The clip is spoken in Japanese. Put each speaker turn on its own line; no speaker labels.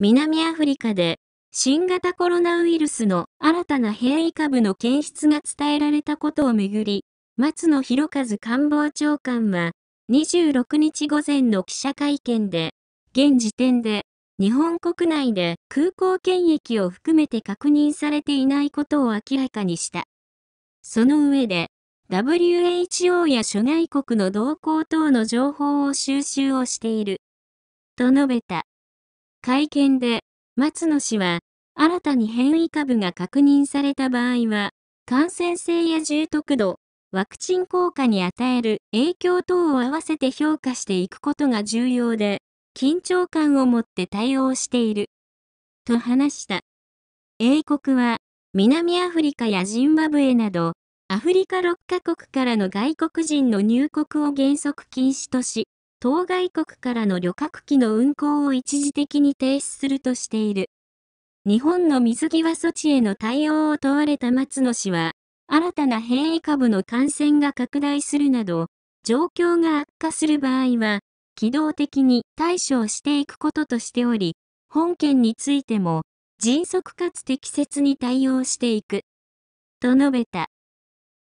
南アフリカで新型コロナウイルスの新たな変異株の検出が伝えられたことをめぐり、松野博一官房長官は26日午前の記者会見で、現時点で日本国内で空港検疫を含めて確認されていないことを明らかにした。その上で、WHO や諸外国の動向等の情報を収集をしている。と述べた。会見で、松野氏は、新たに変異株が確認された場合は、感染性や重篤度、ワクチン効果に与える影響等を合わせて評価していくことが重要で、緊張感を持って対応している。と話した。英国は、南アフリカやジンバブエなど、アフリカ6カ国からの外国人の入国を原則禁止とし、当該国からの旅客機の運航を一時的に停止するとしている。日本の水際措置への対応を問われた松野氏は、新たな変異株の感染が拡大するなど、状況が悪化する場合は、機動的に対処をしていくこととしており、本件についても、迅速かつ適切に対応していく。と述べた。